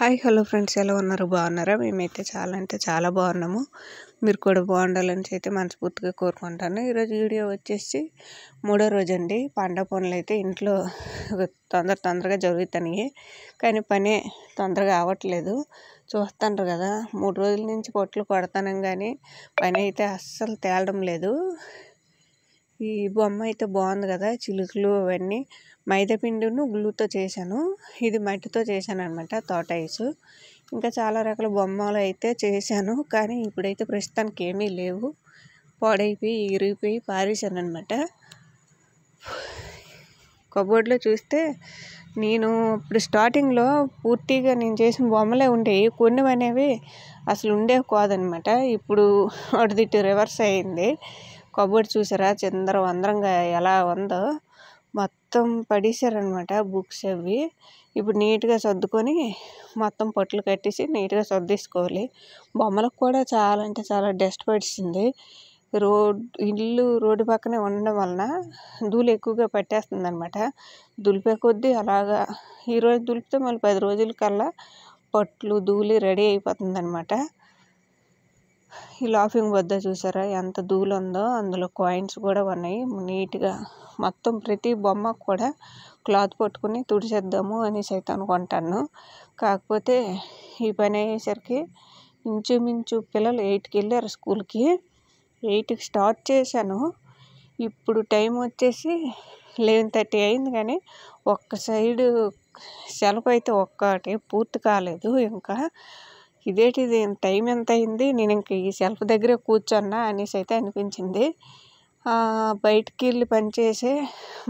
hi hello friends ఎలా ఉన్నారు బాగున్నారా మేమైతే చాలా అంటే చాలా బాగున్నాము మీరు కూడా బాగుండాలని అయితే మనస్ఫూర్తిగా కోరుకుంటాను ఈరోజు వీడియో వచ్చేసి మూడో రోజు అండి పండ పనులు అయితే ఇంట్లో తొందర తొందరగా జరుగుతున్నాయి కానీ పని తొందరగా అవ్వట్లేదు చూస్తున్నారు కదా మూడు రోజుల నుంచి పొట్లు కొడతాను కానీ పని అయితే అస్సలు తేలడం లేదు ఈ బొమ్మ అయితే బాగుంది కదా చిలుకలు అవన్నీ మైదాపిండిను గ్లూతో చేశాను ఇది మట్టితో చేశాను అనమాట తోటైస్ ఇంకా చాలా రకాల బొమ్మలు అయితే చేశాను కానీ ఇప్పుడైతే ప్రస్తుతానికి ఏమీ లేవు పాడైపోయి ఇరిగిపోయి పారేశాను అనమాట కబోర్డ్లో చూస్తే నేను ఇప్పుడు స్టార్టింగ్లో పూర్తిగా నేను చేసిన బొమ్మలే ఉండేవి కొన్ని అనేవి అసలు ఉండేవి కాదనమాట ఇప్పుడు వాటిది రివర్స్ అయింది కబోర్డ్ చూసారా వందరంగా ఎలా ఉందో మొత్తం పడేశారనమాట బుక్స్ అవి ఇప్పుడు నీట్గా సర్దుకొని మొత్తం పట్లు కట్టేసి నీట్గా సర్దేసుకోవాలి బొమ్మలకు కూడా చాలా అంటే చాలా డస్ట్ పడిసింది రోడ్ ఇల్లు రోడ్డు పక్కనే ఉండడం వలన ధూళి ఎక్కువగా పట్టేస్తుంది అనమాట దులిపే కొద్దీ అలాగా ఈరోజు దులిపితే మళ్ళీ పది రోజుల కల్లా పట్లు ధూళి రెడీ అయిపోతుంది అనమాట ఈ లాఫింగ్ బుద్ధ చూసారా ఎంత దూలు ఉందో అందులో కాయిన్స్ కూడా ఉన్నాయి నీట్గా మొత్తం ప్రతి బొమ్మ కూడా క్లాత్ పట్టుకుని తుడిచేద్దాము అనేసి అయితే అనుకుంటాను కాకపోతే ఈ పని అయ్యేసరికి ఇంచుమించు పిల్లలు ఎయిట్కి వెళ్ళారు స్కూల్కి ఎయిట్కి స్టార్ట్ చేశాను ఇప్పుడు టైం వచ్చేసి లెవెన్ థర్టీ అయింది కానీ ఒక్క సైడు సెలవు అయితే ఒక్కటి పూర్తి కాలేదు ఇంకా ఇదేంటిది టైం ఎంత అయింది నేను ఇంక ఈ సెల్ఫ్ దగ్గరే కూర్చున్నా అనేసి అయితే అనిపించింది బయటికి వెళ్ళి పనిచేసే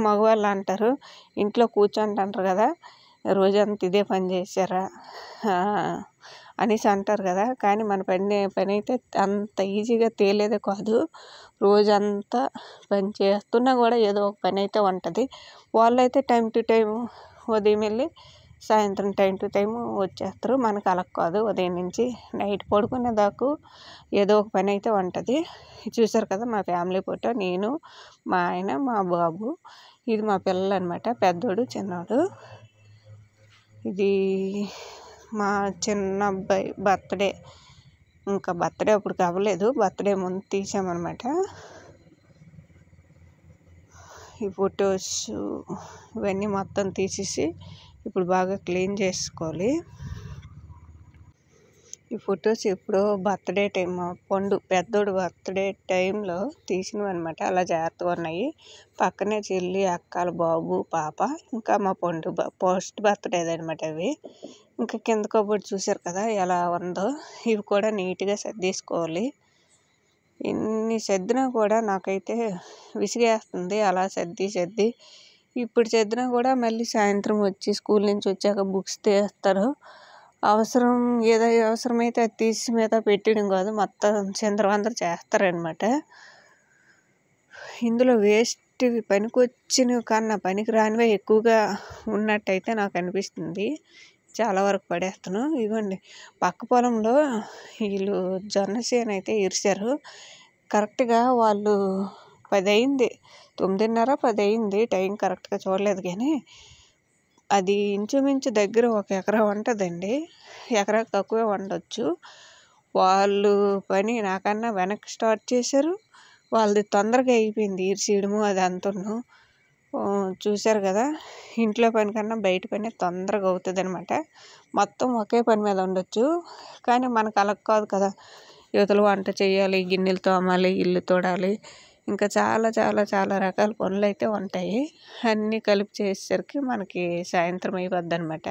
మగవాళ్ళు అంటారు ఇంట్లో కూర్చుంటారు కదా రోజంతా ఇదే పని చేశారా అనేసి అంటారు కదా కానీ మన పని పని అయితే అంత ఈజీగా తేలేదే కాదు రోజంతా పని చేస్తున్నా కూడా ఏదో ఒక పని అయితే ఉంటుంది వాళ్ళైతే టైం టు టైం ఉదయం వెళ్ళి సాయంత్రం టైం టు టైం వచ్చేస్తారు మనకు అలా కాదు ఉదయం నుంచి నైట్ పడుకునే దాకు ఏదో ఒక పని అయితే ఉంటుంది చూసారు కదా మా ఫ్యామిలీ ఫోటో నేను మా ఆయన మా బాబు ఇది మా పిల్లలు అనమాట పెద్దోడు చిన్నోడు ఇది మా చిన్న అబ్బాయి బర్త్డే ఇంకా బర్త్డే అప్పుడు కావలేదు బర్త్డే ముందు తీసామన్నమాట ఈ ఫొటోస్ ఇవన్నీ మొత్తం తీసేసి ఇప్పుడు బాగా క్లీన్ చేసుకోవాలి ఈ ఫొటోస్ ఎప్పుడో బర్త్డే టైం పండు పెద్దోడు బర్త్డే టైంలో తీసినవి అనమాట అలా జాగ్రత్తగా ఉన్నాయి పక్కనే చెల్లి అక్కలు బాబు పాప ఇంకా మా పండు పోస్ట్ బర్త్డే అనమాట అవి ఇంకా కింద కబోర్డ్ చూసారు కదా ఎలా ఉందో ఇవి కూడా నీట్గా సర్దేసుకోవాలి ఎన్ని సర్దినా కూడా నాకైతే విసిగేస్తుంది అలా సర్ది సర్ది ఇప్పుడు చేద్దినా కూడా మళ్ళీ సాయంత్రం వచ్చి స్కూల్ నుంచి వచ్చాక బుక్స్ తీస్తారు అవసరం ఏదో అవసరమైతే అది తీసి మీద పెట్టడం కాదు మొత్తం చిందరవందర చేస్తారనమాట ఇందులో వేస్ట్వి పనికొచ్చినవి కన్నా పనికి రానివే ఎక్కువగా ఉన్నట్టయితే నాకు అనిపిస్తుంది చాలా వరకు పడేస్తాను ఇదిగోండి పక్క పొలంలో వీళ్ళు జొన్న చేను అయితే ఇరిచారు కరెక్ట్గా వాళ్ళు పది అయింది తొమ్మిదిన్నర పది అయింది టైం కరెక్ట్గా చూడలేదు కానీ అది ఇంచుమించు దగ్గర ఒక ఎకరా ఉంటుందండి ఎకరా తక్కువే ఉండొచ్చు వాళ్ళు పని నాకన్నా వెనక్కి స్టార్ట్ చేశారు వాళ్ళది తొందరగా అయిపోయింది ఈడ్చేయడము అది అంతను చూశారు కదా ఇంట్లో పని కన్నా బయట పని తొందరగా అవుతుంది అనమాట మొత్తం ఒకే పని మీద ఉండొచ్చు కానీ మనకు అలా కాదు కదా యువతలు వంట చేయాలి గిన్నెలు తోమాలి ఇల్లు తోడాలి ఇంకా చాలా చాలా చాలా రకాల పనులు అయితే ఉంటాయి అన్నీ కలిపి చేసేసరికి మనకి సాయంత్రం అయిపోద్ది అనమాట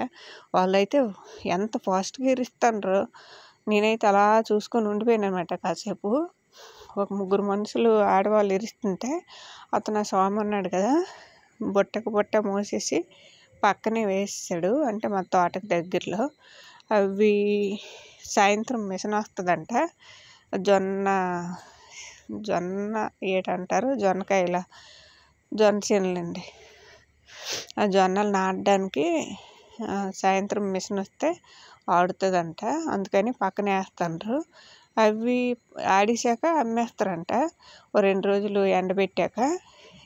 వాళ్ళైతే ఎంత ఫాస్ట్గా ఇరుస్తాండ్రో నేనైతే అలా చూసుకొని ఉండిపోయాను అనమాట కాసేపు ఒక ముగ్గురు మనుషులు ఆడవాళ్ళు ఇరుస్తుంటే అతను స్వామి అన్నాడు కదా బుట్టకు బుట్ట మోసేసి పక్కనే వేసాడు అంటే మా తోటకు దగ్గరలో అవి సాయంత్రం మిషన్ వస్తుందంట జొన్న జొన్న ఏటంటారు జొన్నకాయల జొన్న చేనులండి ఆ జొన్నలు నాటడానికి సాయంత్రం మిషన్ వస్తే ఆడుతుందంట అందుకని పక్కన వేస్తారు అవి ఆడేశాక అమ్మేస్తారంట ఓ రెండు రోజులు ఎండబెట్టాక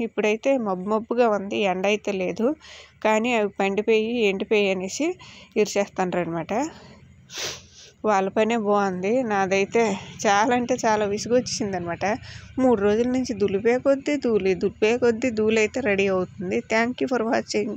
ఇప్పుడైతే మబ్బు మబ్బుగా ఉంది ఎండ అయితే లేదు కానీ అవి పండిపోయి ఎండిపోయి అనేసి ఇరిచేస్తాను అనమాట వాళ్ళ పనే బాగుంది నాదైతే చాలా అంటే చాలా విసుగు వచ్చేసింది అనమాట మూడు రోజుల నుంచి దులిపే కొద్దీ ధూళి దులిపే కొద్దీ ధూళి అయితే రెడీ అవుతుంది థ్యాంక్ యూ ఫర్ వాచింగ్